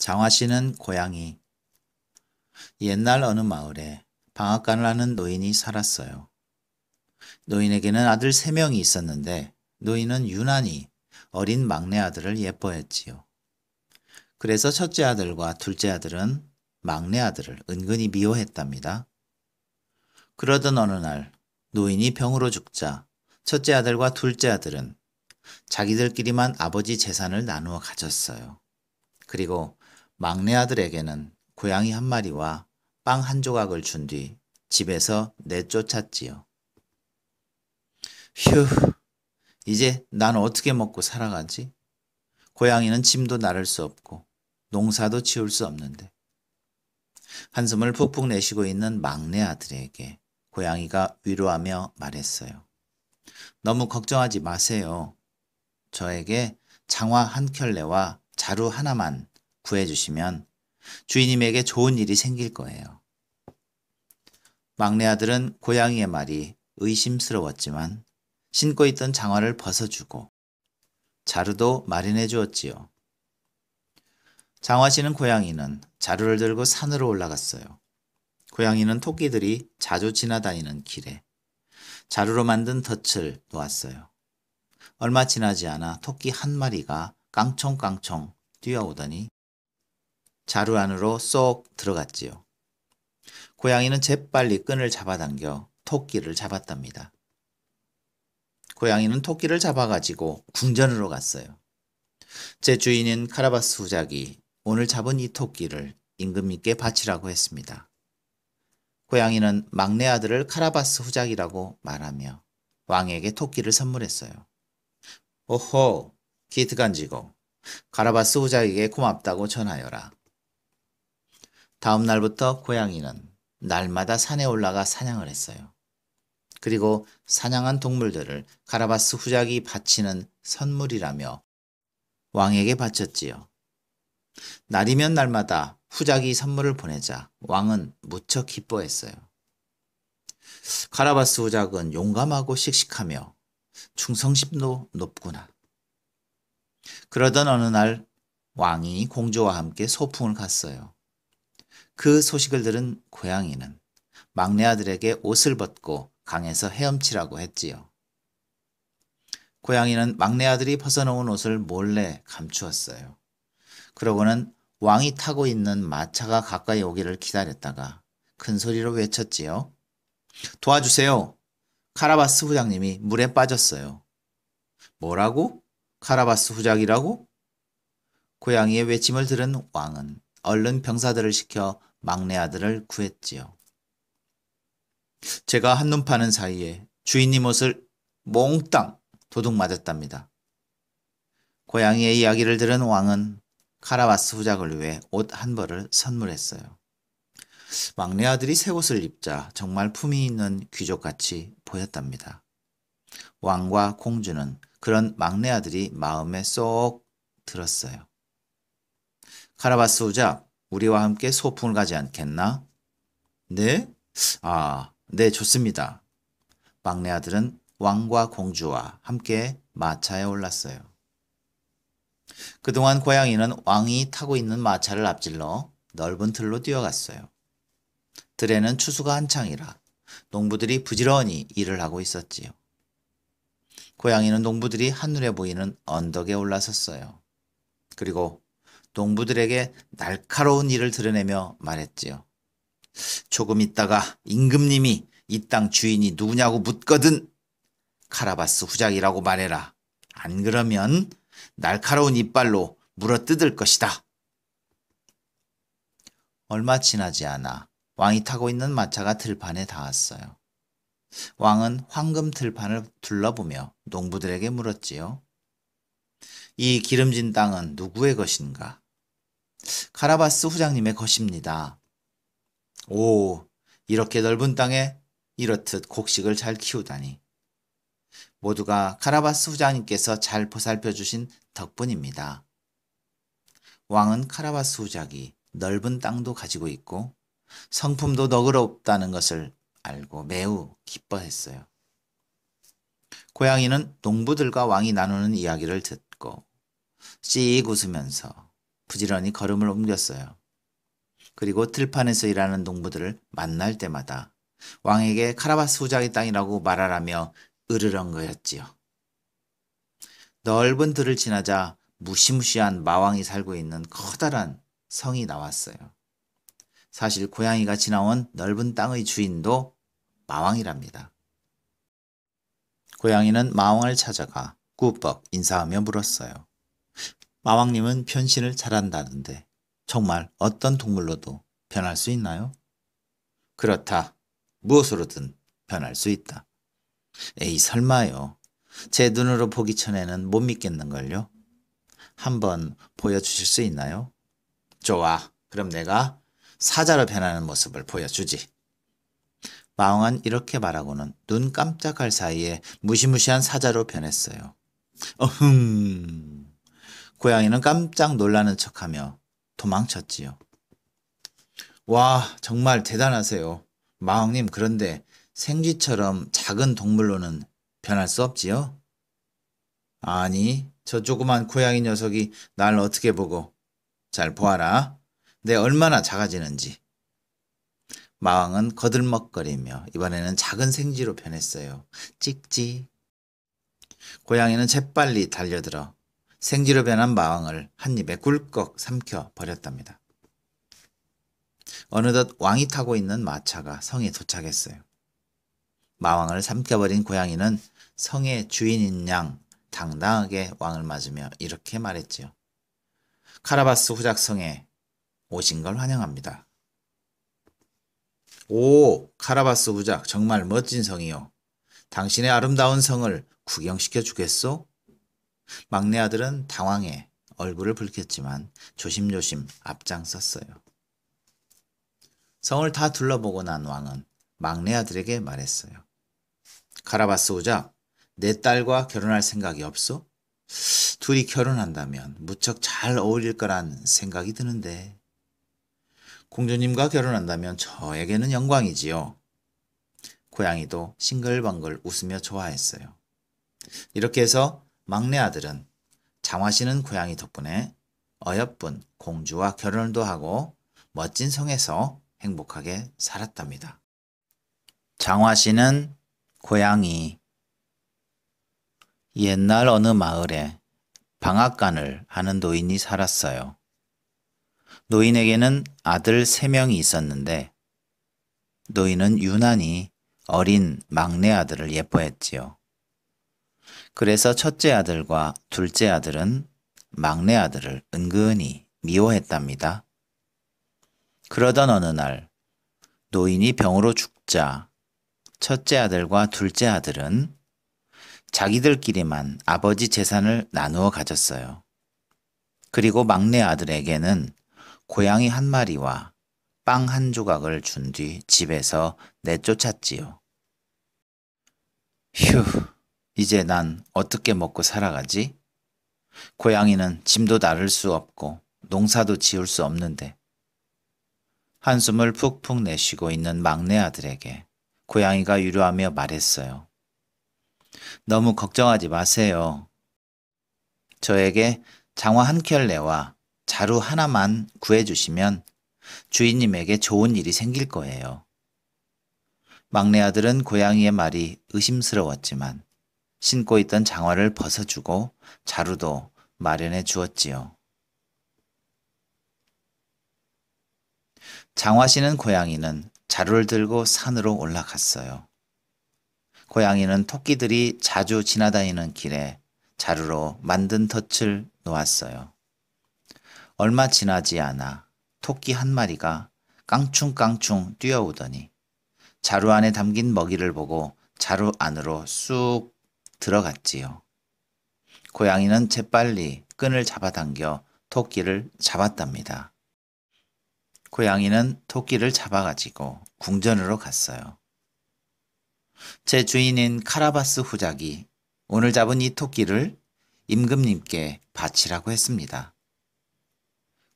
장화 씨는 고양이. 옛날 어느 마을에 방앗간을 하는 노인이 살았어요. 노인에게는 아들 세명이 있었는데 노인은 유난히 어린 막내 아들을 예뻐했지요. 그래서 첫째 아들과 둘째 아들은 막내 아들을 은근히 미워했답니다. 그러던 어느 날 노인이 병으로 죽자 첫째 아들과 둘째 아들은 자기들끼리만 아버지 재산을 나누어 가졌어요. 그리고 막내 아들에게는 고양이 한 마리와 빵 한 조각을 준 뒤 집에서 내쫓았지요. 휴, 이제 난 어떻게 먹고 살아가지? 고양이는 짐도 나를 수 없고 농사도 치울 수 없는데. 한숨을 푹푹 내쉬고 있는 막내 아들에게 고양이가 위로하며 말했어요. 너무 걱정하지 마세요. 저에게 장화 한 켤레와 자루 하나만 구해주시면 주인님에게 좋은 일이 생길 거예요. 막내 아들은 고양이의 말이 의심스러웠지만 신고 있던 장화를 벗어주고 자루도 마련해 주었지요. 장화 씨는 고양이는 자루를 들고 산으로 올라갔어요. 고양이는 토끼들이 자주 지나다니는 길에 자루로 만든 덫을 놓았어요. 얼마 지나지 않아 토끼 한 마리가 깡총깡총 뛰어오더니 자루 안으로 쏙 들어갔지요. 고양이는 재빨리 끈을 잡아당겨 토끼를 잡았답니다. 고양이는 토끼를 잡아가지고 궁전으로 갔어요. 제 주인인 카라바스 후작이 오늘 잡은 이 토끼를 임금님께 바치라고 했습니다. 고양이는 막내 아들을 카라바스 후작이라고 말하며 왕에게 토끼를 선물했어요. 오호, 기특한 지고, 카라바스 후작에게 고맙다고 전하여라. 다음 날부터 고양이는 날마다 산에 올라가 사냥을 했어요. 그리고 사냥한 동물들을 카라바스 후작이 바치는 선물이라며 왕에게 바쳤지요. 날이면 날마다 후작이 선물을 보내자 왕은 무척 기뻐했어요. 카라바스 후작은 용감하고 씩씩하며 충성심도 높구나. 그러던 어느 날 왕이 공주와 함께 소풍을 갔어요. 그 소식을 들은 고양이는 막내 아들에게 옷을 벗고 강에서 헤엄치라고 했지요. 고양이는 막내 아들이 벗어놓은 옷을 몰래 감추었어요. 그러고는 왕이 타고 있는 마차가 가까이 오기를 기다렸다가 큰 소리로 외쳤지요. 도와주세요. 카라바스 후장님이 물에 빠졌어요. 뭐라고? 카라바스 후장이라고? 고양이의 외침을 들은 왕은 얼른 병사들을 시켜 막내 아들을 구했지요. 제가 한눈 파는 사이에 주인님 옷을 몽땅 도둑 맞았답니다. 고양이의 이야기를 들은 왕은 카라바스 후작을 위해 옷 한 벌을 선물했어요. 막내 아들이 새 옷을 입자 정말 품이 있는 귀족같이 보였답니다. 왕과 공주는 그런 막내 아들이 마음에 쏙 들었어요. 카라바스 후자 우리와 함께 소풍을 가지 않겠나? 네? 아, 네, 좋습니다. 막내 아들은 왕과 공주와 함께 마차에 올랐어요. 그동안 고양이는 왕이 타고 있는 마차를 앞질러 넓은 틀로 뛰어갔어요. 들에는 추수가 한창이라 농부들이 부지런히 일을 하고 있었지요. 고양이는 농부들이 한눈에 보이는 언덕에 올라섰어요. 그리고 동부들에게 날카로운 일을 드러내며 말했지요. 조금 있다가 임금님이 이 땅 주인이 누구냐고 묻거든 카라바스 후작이라고 말해라. 안 그러면 날카로운 이빨로 물어 뜯을 것이다. 얼마 지나지 않아 왕이 타고 있는 마차가 들판에 닿았어요. 왕은 황금 들판을 둘러보며 농부들에게 물었지요. 이 기름진 땅은 누구의 것인가? 카라바스 후장님의 것입니다. 오, 이렇게 넓은 땅에 이렇듯 곡식을 잘 키우다니. 모두가 카라바스 후장님께서 잘 보살펴 주신 덕분입니다. 왕은 카라바스 후작이 넓은 땅도 가지고 있고 성품도 너그럽다는 것을 알고 매우 기뻐했어요. 고양이는 농부들과 왕이 나누는 이야기를 듣고 씩 웃으면서 부지런히 걸음을 옮겼어요. 그리고 들판에서 일하는 농부들을 만날 때마다 왕에게 카라바스 후자의 땅이라고 말하라며 으르렁거렸지요. 넓은 들을 지나자 무시무시한 마왕이 살고 있는 커다란 성이 나왔어요. 사실 고양이가 지나온 넓은 땅의 주인도 마왕이랍니다. 고양이는 마왕을 찾아가 꾸벅 인사하며 물었어요. 마왕님은 변신을 잘한다는데 정말 어떤 동물로도 변할 수 있나요? 그렇다. 무엇으로든 변할 수 있다. 에이 설마요. 제 눈으로 보기 전에는 못 믿겠는걸요. 한번 보여주실 수 있나요? 좋아. 그럼 내가 사자로 변하는 모습을 보여주지. 마왕은 이렇게 말하고는 눈 깜짝할 사이에 무시무시한 사자로 변했어요. 어흥. 고양이는 깜짝 놀라는 척하며 도망쳤지요. 와 정말 대단하세요. 마왕님 그런데 생쥐처럼 작은 동물로는 변할 수 없지요? 아니 저 조그만 고양이 녀석이 날 어떻게 보고 잘 보아라. 내 얼마나 작아지는지. 마왕은 거들먹거리며 이번에는 작은 생쥐로 변했어요. 찍찍. 고양이는 재빨리 달려들어 생지로 변한 마왕을 한 입에 꿀꺽 삼켜 버렸답니다. 어느덧 왕이 타고 있는 마차가 성에 도착했어요. 마왕을 삼켜버린 고양이는 성의 주인인 양 당당하게 왕을 맞으며 이렇게 말했지요. 카라바스 후작성에 오신 걸 환영합니다. 오, 카라바스 후작 정말 멋진 성이요. 당신의 아름다운 성을 구경시켜 주겠소? 막내 아들은 당황해 얼굴을 붉혔지만 조심조심 앞장섰어요. 성을 다 둘러보고 난 왕은 막내 아들에게 말했어요. 가라바스 오자 내 딸과 결혼할 생각이 없소? 둘이 결혼한다면 무척 잘 어울릴 거란 생각이 드는데 공주님과 결혼한다면 저에게는 영광이지요. 고양이도 싱글벙글 웃으며 좋아했어요. 이렇게 해서 막내 아들은 장화 씨는 고양이 덕분에 어여쁜 공주와 결혼도 하고 멋진 성에서 행복하게 살았답니다. 장화 씨는 고양이 옛날 어느 마을에 방앗간을 하는 노인이 살았어요. 노인에게는 아들 3명이 있었는데 노인은 유난히 어린 막내 아들을 예뻐했지요. 그래서 첫째 아들과 둘째 아들은 막내 아들을 은근히 미워했답니다. 그러던 어느 날 노인이 병으로 죽자 첫째 아들과 둘째 아들은 자기들끼리만 아버지 재산을 나누어 가졌어요. 그리고 막내 아들에게는 고양이 한 마리와 빵 한 조각을 준 뒤 집에서 내쫓았지요. 휴, 이제 난 어떻게 먹고 살아가지? 고양이는 짐도 나를 수 없고 농사도 지을 수 없는데 한숨을 푹푹 내쉬고 있는 막내 아들에게 고양이가 유료하며 말했어요. 너무 걱정하지 마세요. 저에게 장화 한켤레와 자루 하나만 구해주시면 주인님에게 좋은 일이 생길 거예요. 막내 아들은 고양이의 말이 의심스러웠지만 신고 있던 장화를 벗어주고 자루도 마련해 주었지요. 장화씨는 고양이는 자루를 들고 산으로 올라갔어요. 고양이는 토끼들이 자주 지나다니는 길에 자루로 만든 덫을 놓았어요. 얼마 지나지 않아 토끼 한 마리가 깡충깡충 뛰어오더니 자루 안에 담긴 먹이를 보고 자루 안으로 쑥 들어갔지요. 고양이는 재빨리 끈을 잡아당겨 토끼를 잡았답니다. 고양이는 토끼를 잡아가지고 궁전으로 갔어요. 제 주인인 카라바스 후작이 오늘 잡은 이 토끼를 임금님께 바치라고 했습니다.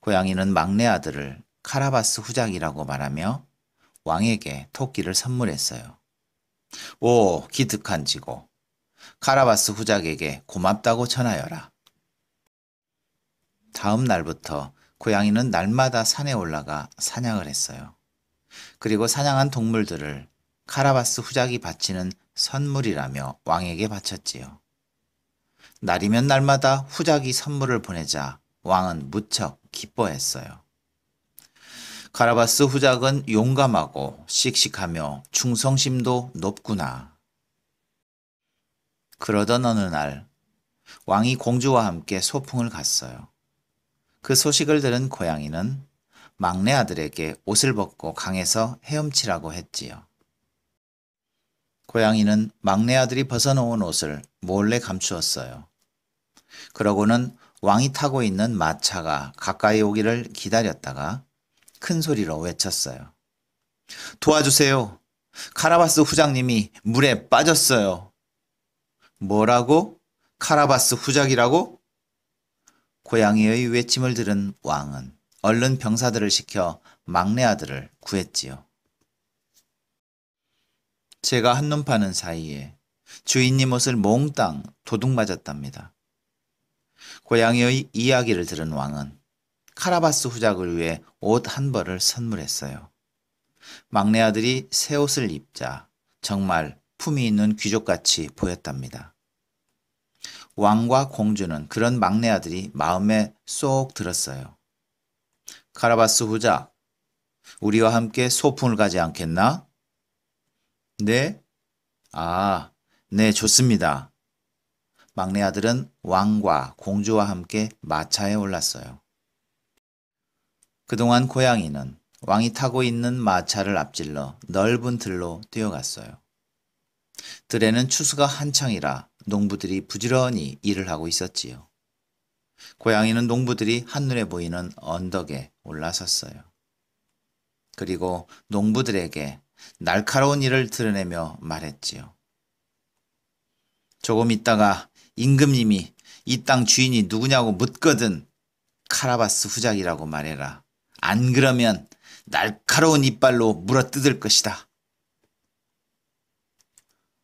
고양이는 막내 아들을 카라바스 후작이라고 말하며 왕에게 토끼를 선물했어요. 오, 기특한 지고. 카라바스 후작에게 고맙다고 전하여라. 다음 날부터 고양이는 날마다 산에 올라가 사냥을 했어요. 그리고 사냥한 동물들을 카라바스 후작이 바치는 선물이라며 왕에게 바쳤지요. 날이면 날마다 후작이 선물을 보내자 왕은 무척 기뻐했어요. 카라바스 후작은 용감하고 씩씩하며 충성심도 높구나 그러던 어느 날 왕이 공주와 함께 소풍을 갔어요. 그 소식을 들은 고양이는 막내 아들에게 옷을 벗고 강에서 헤엄치라고 했지요. 고양이는 막내 아들이 벗어놓은 옷을 몰래 감추었어요. 그러고는 왕이 타고 있는 마차가 가까이 오기를 기다렸다가 큰 소리로 외쳤어요. 도와주세요. 카라바스 후장님이 물에 빠졌어요. 뭐라고? 카라바스 후작이라고? 고양이의 외침을 들은 왕은 얼른 병사들을 시켜 막내 아들을 구했지요. 제가 한눈 파는 사이에 주인님 옷을 몽땅 도둑 맞았답니다. 고양이의 이야기를 들은 왕은 카라바스 후작을 위해 옷 한 벌을 선물했어요. 막내 아들이 새 옷을 입자 정말 품이 있는 귀족같이 보였답니다. 왕과 공주는 그런 막내 아들이 마음에 쏙 들었어요. 카라바스 후자, 우리와 함께 소풍을 가지 않겠나? 네? 아, 네, 좋습니다. 막내 아들은 왕과 공주와 함께 마차에 올랐어요. 그동안 고양이는 왕이 타고 있는 마차를 앞질러 넓은 들로 뛰어갔어요. 들에는 추수가 한창이라 농부들이 부지런히 일을 하고 있었지요. 고양이는 농부들이 한눈에 보이는 언덕에 올라섰어요. 그리고 농부들에게 날카로운 일을 드러내며 말했지요. 조금 있다가 임금님이 이 땅 주인이 누구냐고 묻거든 카라바스 후작이라고 말해라. 안 그러면 날카로운 이빨로 물어뜯을 것이다.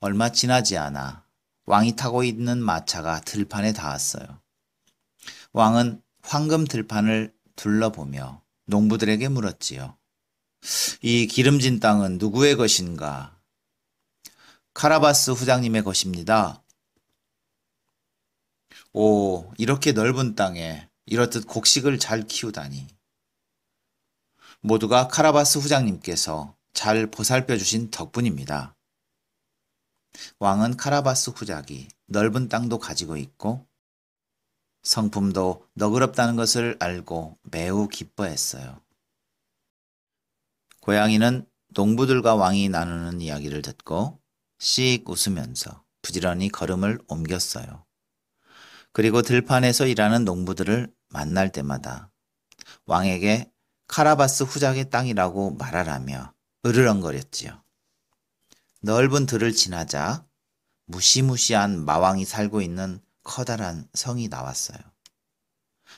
얼마 지나지 않아 왕이 타고 있는 마차가 들판에 닿았어요. 왕은 황금 들판을 둘러보며 농부들에게 물었지요. 이 기름진 땅은 누구의 것인가? 카라바스 후장님의 것입니다. 오, 이렇게 넓은 땅에 이렇듯 곡식을 잘 키우다니. 모두가 카라바스 후장님께서 잘 보살펴 주신 덕분입니다. 왕은 카라바스 후작이 넓은 땅도 가지고 있고 성품도 너그럽다는 것을 알고 매우 기뻐했어요. 고양이는 농부들과 왕이 나누는 이야기를 듣고 씩 웃으면서 부지런히 걸음을 옮겼어요. 그리고 들판에서 일하는 농부들을 만날 때마다 왕에게 카라바스 후작의 땅이라고 말하라며 으르렁거렸지요. 넓은 들을 지나자 무시무시한 마왕이 살고 있는 커다란 성이 나왔어요.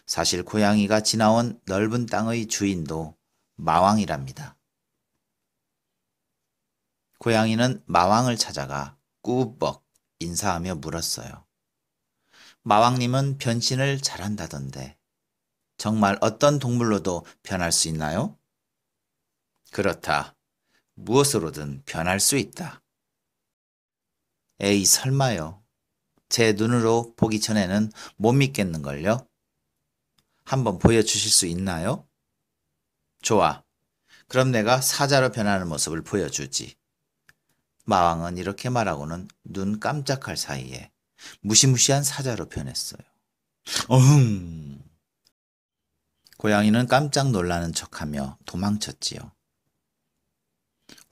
사실 고양이가 지나온 넓은 땅의 주인도 마왕이랍니다. 고양이는 마왕을 찾아가 꾸벅 인사하며 물었어요. 마왕님은 변신을 잘한다던데 정말 어떤 동물로도 변할 수 있나요? 그렇다. 무엇으로든 변할 수 있다. 에이 설마요. 제 눈으로 보기 전에는 못 믿겠는걸요. 한번 보여주실 수 있나요? 좋아. 그럼 내가 사자로 변하는 모습을 보여주지. 마왕은 이렇게 말하고는 눈 깜짝할 사이에 무시무시한 사자로 변했어요. 어흥! 고양이는 깜짝 놀라는 척하며 도망쳤지요.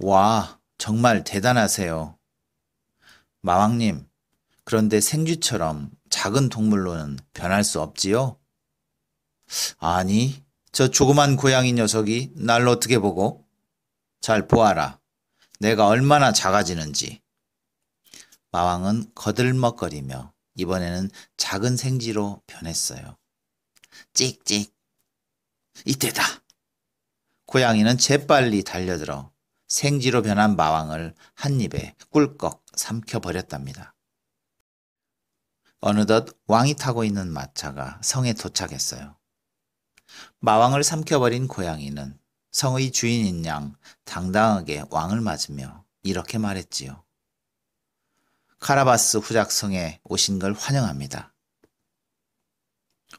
와, 정말 대단하세요. 마왕님, 그런데 생쥐처럼 작은 동물로는 변할 수 없지요? 아니, 저 조그만 고양이 녀석이 날 어떻게 보고? 잘 보아라. 내가 얼마나 작아지는지. 마왕은 거들먹거리며 이번에는 작은 생쥐로 변했어요. 찍찍. 이때다. 고양이는 재빨리 달려들어 생지로 변한 마왕을 한 입에 꿀꺽 삼켜버렸답니다. 어느덧 왕이 타고 있는 마차가 성에 도착했어요. 마왕을 삼켜버린 고양이는 성의 주인인 양 당당하게 왕을 맞으며 이렇게 말했지요. 카라바스 후작성에 오신 걸 환영합니다.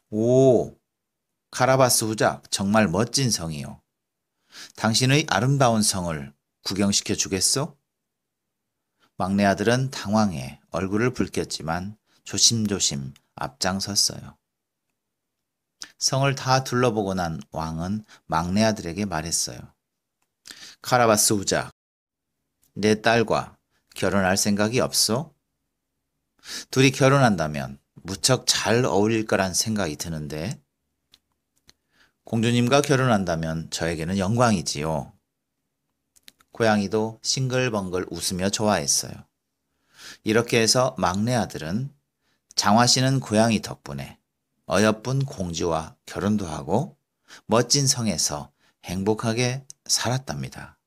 오, 카라바스 후작 정말 멋진 성이요. 당신의 아름다운 성을 구경시켜 주겠소? 막내 아들은 당황해 얼굴을 붉혔지만 조심조심 앞장섰어요. 성을 다 둘러보고 난 왕은 막내 아들에게 말했어요. 카라바스 후작, 내 딸과 결혼할 생각이 없소? 둘이 결혼한다면 무척 잘 어울릴 거란 생각이 드는데 공주님과 결혼한다면 저에게는 영광이지요. 고양이도 싱글벙글 웃으며 좋아했어요. 이렇게 해서 막내 아들은 장화 씨는 고양이 덕분에 어여쁜 공주와 결혼도 하고 멋진 성에서 행복하게 살았답니다.